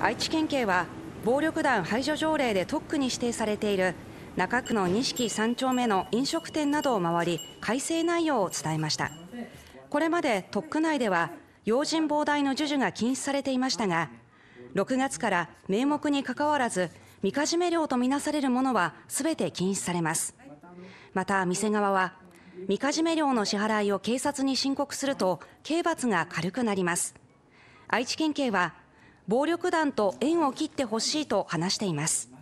愛知県警は暴力団排除条例で特区に指定されている中区の錦3丁目の飲食店などを回り改正内容を伝えましたこれまで特区内では用心棒代の授受が禁止されていましたが6月から名目にかかわらずみかじめ料とみなされるものはすべて禁止されますまた店側はみかじめ料の支払いを警察に申告すると刑罰が軽くなります愛知県警は暴力団と縁を切ってほしいと話しています。